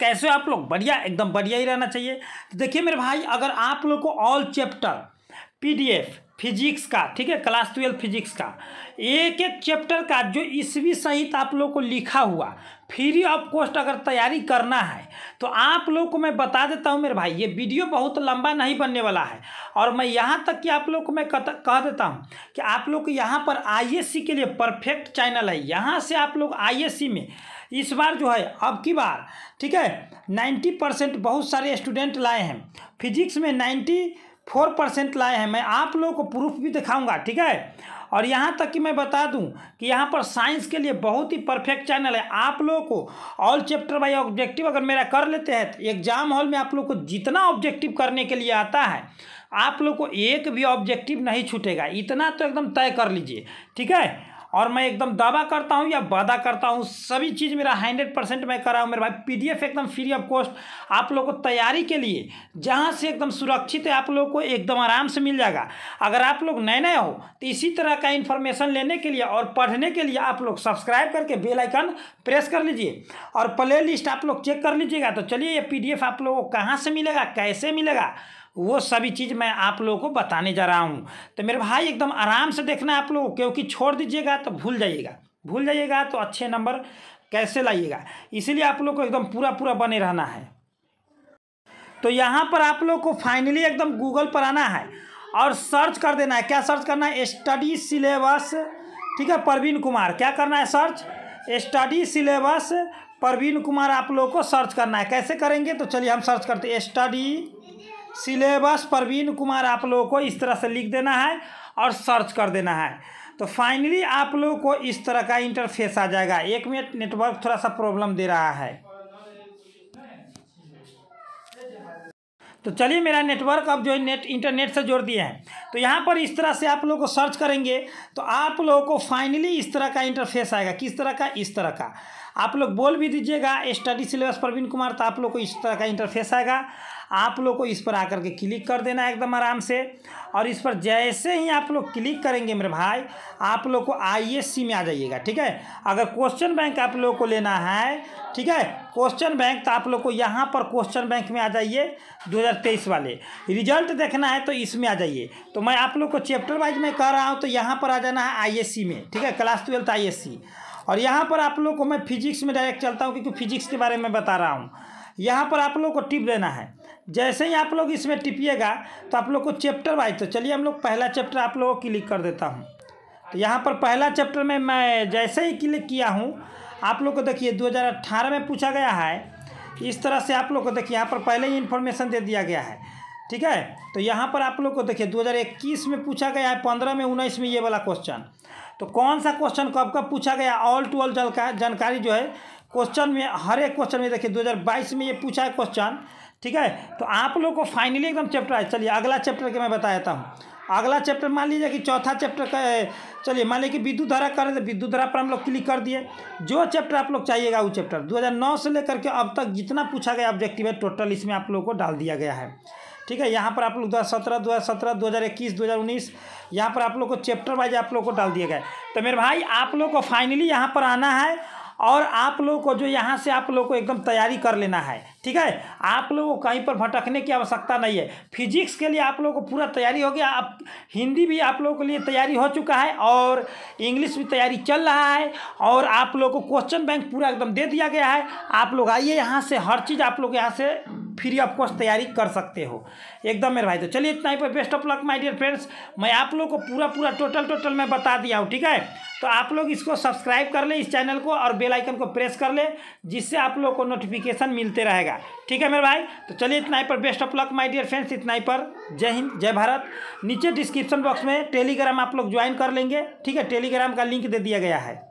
कैसे आप लोग बढ़िया एकदम बढ़िया ही रहना चाहिए तो देखिए मेरे भाई अगर आप लोग को ऑल चैप्टर पीडीएफ फिजिक्स का ठीक है क्लास ट्वेल्व फिजिक्स का एक एक चैप्टर का जो ईस्वी सहित आप लोग को लिखा हुआ फ्री ऑफ कॉस्ट अगर तैयारी करना है तो आप लोग को मैं बता देता हूँ मेरे भाई ये वीडियो बहुत लंबा नहीं बनने वाला है और मैं यहाँ तक कि आप लोग को मैं कह देता हूँ कि आप लोग यहाँ पर आई के लिए परफेक्ट चैनल है यहाँ से आप लोग आई में इस बार जो है अब की बार ठीक है नाइन्टी परसेंट बहुत सारे स्टूडेंट लाए हैं फिजिक्स में नाइन्टी फोर परसेंट लाए हैं मैं आप लोगों को प्रूफ भी दिखाऊंगा ठीक है और यहाँ तक कि मैं बता दूं कि यहाँ पर साइंस के लिए बहुत ही परफेक्ट चैनल है आप लोगों को ऑल चैप्टर बाई ऑब्जेक्टिव अगर मेरा कर लेते हैं तो एग्जाम हॉल में आप लोग को जितना ऑब्जेक्टिव करने के लिए आता है आप लोग को एक भी ऑब्जेक्टिव नहीं छूटेगा इतना तो एकदम तय कर लीजिए ठीक है और मैं एकदम दावा करता हूँ या वादा करता हूँ सभी चीज़ मेरा हंड्रेड परसेंट मैं करा हूँ मेरे भाई पीडीएफ एकदम फ्री ऑफ कॉस्ट आप लोग को तैयारी के लिए जहाँ से एकदम सुरक्षित है आप लोग को एकदम आराम से मिल जाएगा अगर आप लोग नए नए हो तो इसी तरह का इन्फॉर्मेशन लेने के लिए और पढ़ने के लिए आप लोग सब्सक्राइब करके बेलाइकन प्रेस कर लीजिए और प्ले लिस्ट आप लोग चेक कर लीजिएगा तो चलिए ये पी आप लोगों को कहाँ से मिलेगा कैसे मिलेगा वो सभी चीज़ मैं आप लोगों को बताने जा रहा हूँ तो मेरे भाई एकदम आराम से देखना आप लोग क्योंकि छोड़ दीजिएगा तो भूल जाइएगा भूल जाइएगा तो अच्छे नंबर कैसे लाइएगा इसीलिए आप लोग को एकदम पूरा पूरा बने रहना है तो यहाँ पर आप लोग को फाइनली एकदम गूगल पर आना है और सर्च कर देना है क्या सर्च करना है स्टडी सिलेबस ठीक है प्रवीण कुमार क्या करना है search study syllabus Praveen Kumar आप लोग को सर्च करना है कैसे करेंगे तो चलिए हम सर्च करते स्टडी सिलेबस प्रवीण कुमार आप लोगों को इस तरह से लिख देना है और सर्च कर देना है तो फाइनली आप लोगों को इस तरह का इंटरफेस आ जाएगा एक मिनट नेटवर्क थोड़ा सा प्रॉब्लम दे रहा है तो चलिए मेरा नेटवर्क अब जो है नेट इंटरनेट से जोड़ दिया है तो यहाँ पर इस तरह से आप लोगों को सर्च करेंगे तो आप लोगों को फाइनली इस तरह का इंटरफेस आएगा किस तरह का इस तरह का आप लोग बोल भी दीजिएगा स्टडी सिलेबस प्रवीण कुमार तो आप लोग को इस तरह का इंटरफेस आएगा आप लोग को इस पर आकर के क्लिक कर देना है एकदम आराम से और इस पर जैसे ही आप लोग क्लिक करेंगे मेरे भाई आप लोग को आईएससी में आ जाइएगा ठीक है अगर क्वेश्चन बैंक आप लोग को लेना है ठीक है क्वेश्चन बैंक तो आप लोग को यहाँ पर क्वेश्चन बैंक में आ जाइए 2023 वाले रिजल्ट देखना है तो इसमें आ जाइए तो मैं आप लोग को चैप्टर वाइज में कह रहा हूँ तो यहाँ पर आ जाना है आई में ठीक है क्लास ट्वेल्थ आई और यहाँ पर आप लोग को मैं फिजिक्स में डायरेक्ट चलता हूँ क्योंकि फिजिक्स के बारे में बता रहा हूँ यहाँ पर आप लोग को टिप देना है जैसे ही आप लोग इसमें टिपिएगा तो आप लोग को चैप्टर वाइज तो चलिए हम लोग पहला चैप्टर आप लोगों को क्लिक कर देता हूँ तो यहाँ पर पहला चैप्टर में मैं जैसे ही क्लिक किया हूँ आप लोग को देखिए 2018 में पूछा गया है इस तरह से आप लोग को देखिए यहाँ पर पहले ही इन्फॉर्मेशन दे दिया गया है ठीक है तो यहाँ पर आप लोग को देखिए 2021 में पूछा गया है पंद्रह में उन्नीस में ये वाला क्वेश्चन तो कौन सा क्वेश्चन कब कब पूछा गया ऑल टू ऑल जानकारी जो है क्वेश्चन में हर एक क्वेश्चन में देखिए 2022 में ये पूछा है क्वेश्चन ठीक है तो आप लोग को फाइनली एकदम चैप्टर आए चलिए अगला चैप्टर के मैं बताता हूँ अगला चैप्टर मान लीजिए कि चौथा चैप्टर का चलिए मान लीजिए कि विद्युत धारा कर तो विद्युत धारा पर हम लोग क्लिक कर दिए जो चैप्टर आप लोग चाहिएगा वो चैप्टर 2009 से लेकर के अब तक जितना पूछा गया ऑब्जेक्टिव है टोटल इसमें आप लोगों को डाल दिया गया है ठीक है यहाँ पर आप लोग दो हज़ार सत्रह दो हज़ार सत्रह दो हज़ार इक्कीस दो हज़ार उन्नीस यहाँ पर आप लोग को चैप्टर वाइज आप लोग को डाल दिया गया तो मेरे भाई आप लोग को फाइनली यहाँ पर आना है और आप लोग को जो यहाँ से आप लोग को एकदम तैयारी कर लेना है ठीक है आप लोगों को कहीं पर भटकने की आवश्यकता नहीं है फिजिक्स के लिए आप लोगों को पूरा तैयारी हो गया आप हिंदी भी आप लोगों के लिए तैयारी हो चुका है और इंग्लिश भी तैयारी चल रहा है और आप लोगों को क्वेश्चन बैंक पूरा एकदम दे दिया गया है आप लोग आइए यहाँ से हर चीज़ आप लोग यहाँ से फ्री ऑफ कॉस्ट तैयारी कर सकते हो एकदम मेरे भाई तो चलिए इतना ही पर best of luck my dear friends मैं आप लोग को पूरा पूरा टोटल टोटल मैं बता दिया हूँ ठीक है तो आप लोग इसको सब्सक्राइब कर ले इस चैनल को और बेल आइकन को प्रेस कर ले जिससे आप लोग को नोटिफिकेशन मिलते रहेगा जाएगा ठीक है मेरे भाई तो चलिए इतना ही पर best of luck my dear friends इतना ही पर जय हिंद जय भारत नीचे डिस्क्रिप्शन बॉक्स में टेलीग्राम आप लोग ज्वाइन कर लेंगे ठीक है टेलीग्राम का लिंक दे दिया गया है